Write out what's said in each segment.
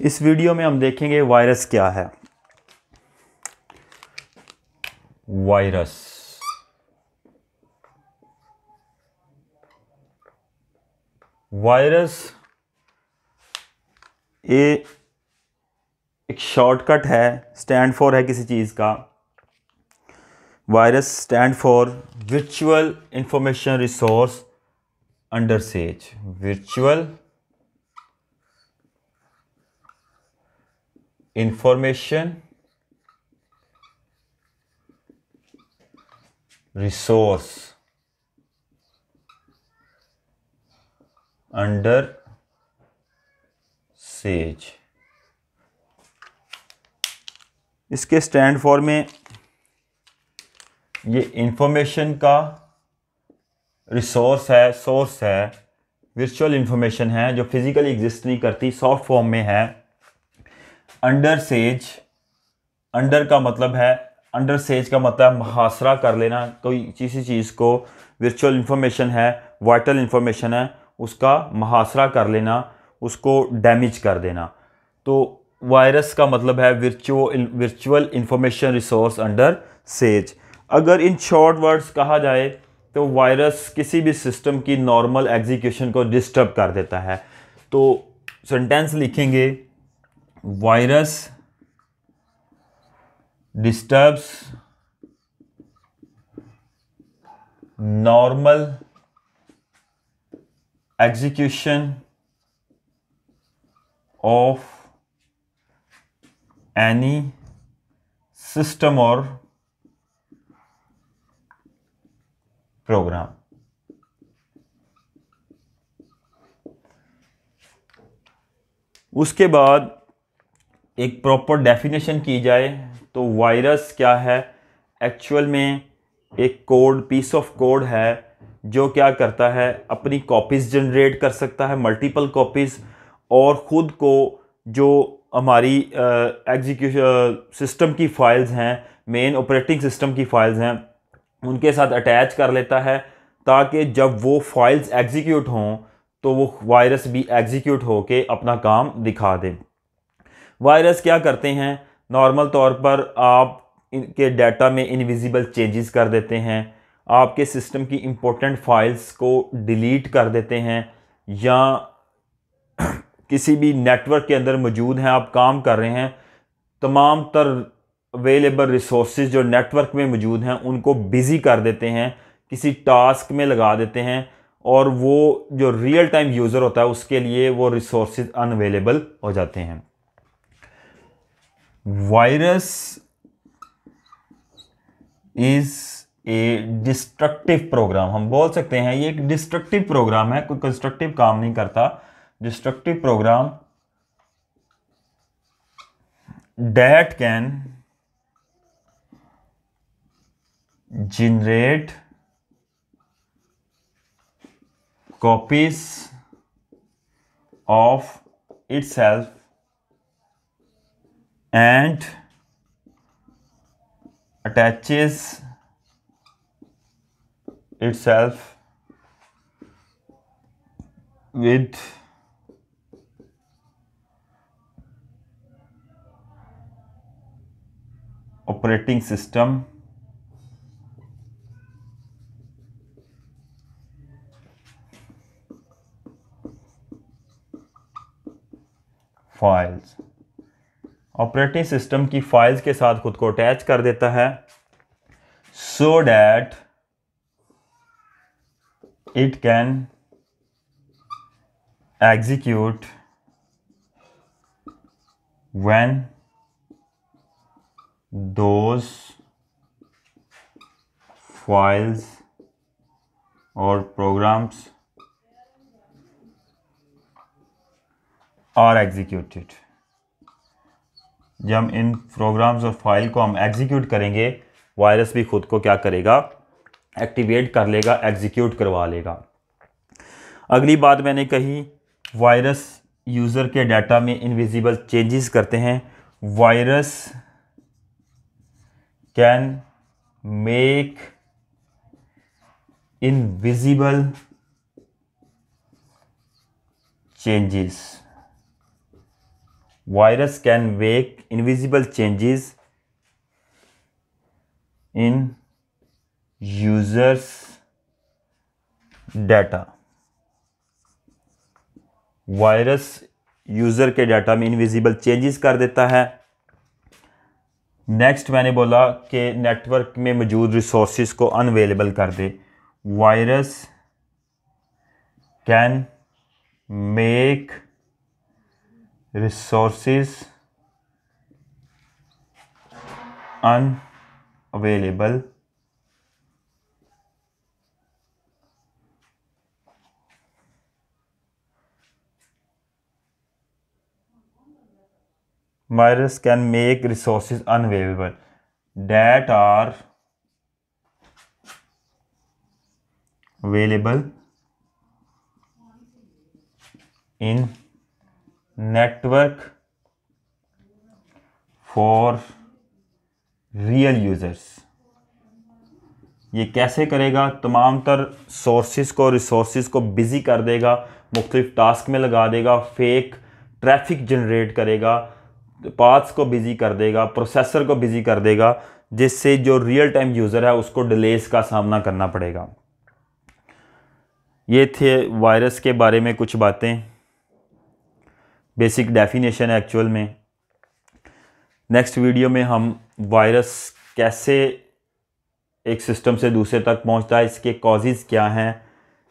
इस वीडियो में हम देखेंगे वायरस क्या है वायरस वायरस ये एक शॉर्टकट है स्टैंड फॉर है किसी चीज़ का virus stand for virtual information resource under siege विचुअल information resource under सेज इसके स्टैंड फॉर में ये इंफॉर्मेशन का रिसोर्स है सोर्स है वर्चुअल इंफॉर्मेशन है जो फिज़िकली एग्जिस्ट नहीं करती सॉफ्ट फॉर्म में है अंडर सेज अंडर का मतलब है अंडर सेज का मतलब है मुहासरा कर लेना कोई किसी चीज़ को वर्चुअल इंफॉर्मेशन है वाइटल इंफॉर्मेशन है उसका मुहासरा कर लेना उसको डैमेज कर देना तो वायरस का मतलब है virtual virtual information resource under siege अगर इन शॉर्ट वर्ड्स कहा जाए तो वायरस किसी भी सिस्टम की नॉर्मल एग्जीक्यूशन को डिस्टर्ब कर देता है तो सेंटेंस लिखेंगे virus disturbs normal execution of any system और प्रोग्राम उसके बाद एक प्रॉपर डेफिनेशन की जाए तो वायरस क्या है एक्चुअल में एक कोड पीस ऑफ कोड है जो क्या करता है अपनी कॉपीज़ जनरेट कर सकता है मल्टीपल कॉपीज़ और ख़ुद को जो हमारी एग्जीक्यूशन सिस्टम की फ़ाइल्स हैं मेन ऑपरेटिंग सिस्टम की फ़ाइल्स हैं उनके साथ अटैच कर लेता है ताकि जब वो फाइल्स एग्जीक्यूट हों तो वो वायरस भी एग्जीक्यूट होके अपना काम दिखा दें वायरस क्या करते हैं नॉर्मल तौर पर आप के डाटा में इनविजिबल चेंजेस कर देते हैं आपके सिस्टम की इम्पोर्टेंट फाइल्स को डिलीट कर देते हैं या किसी भी नेटवर्क के अंदर मौजूद हैं आप काम कर रहे हैं तमाम तर अवेलेबल रिसोर्स जो नेटवर्क में मौजूद हैं उनको बिज़ी कर देते हैं किसी टास्क में लगा देते हैं और वो जो रियल टाइम यूज़र होता है उसके लिए वो रिसोर्स अनअवेलेबल हो जाते हैं virus is a destructive program हम बोल सकते हैं ये एक डिस्ट्रक्टिव प्रोग्राम है कोई कंस्ट्रक्टिव काम नहीं करता destructive program can can copies of its self and attaches itself with operating system files operating system की फाइल्स के साथ खुद को अटैच कर देता है so that it can execute when those files और प्रोग्राम्स आर executed जब हम इन प्रोग्राम्स और फाइल को हम एग्जीक्यूट करेंगे वायरस भी खुद को क्या करेगा एक्टिवेट कर लेगा एग्जीक्यूट करवा लेगा अगली बात मैंने कही वायरस यूज़र के डाटा में इनविजिबल चेंजेस करते हैं virus can make invisible changes virus can make invisible changes in users data virus user के डाटा में इनविजिबल चेंजेस कर देता है नेक्स्ट मैंने बोला कि नेटवर्क में मौजूद रिसोर्स को अनवेलेबल कर दे virus can make resources unavailable virus can make resources unavailable that are available in network for real users ये कैसे करेगा तमाम तर सोर्सेज को रिसोर्स को बिज़ी कर देगा मुख्तलिफ टास्क में लगा देगा फेक ट्रैफिक जनरेट करेगा पाथ्स को बिज़ी कर देगा प्रोसेसर को बिज़ी कर देगा जिससे जो रियल टाइम यूज़र है उसको डिलेस का सामना करना पड़ेगा ये थे वायरस के बारे में कुछ बातें बेसिक डेफिनेशन है एक्चुअल में नेक्स्ट वीडियो में हम वायरस कैसे एक सिस्टम से दूसरे तक पहुंचता है इसके कॉजेज़ क्या हैं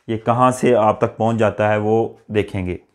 ये कहाँ से आप तक पहुंच जाता है वो देखेंगे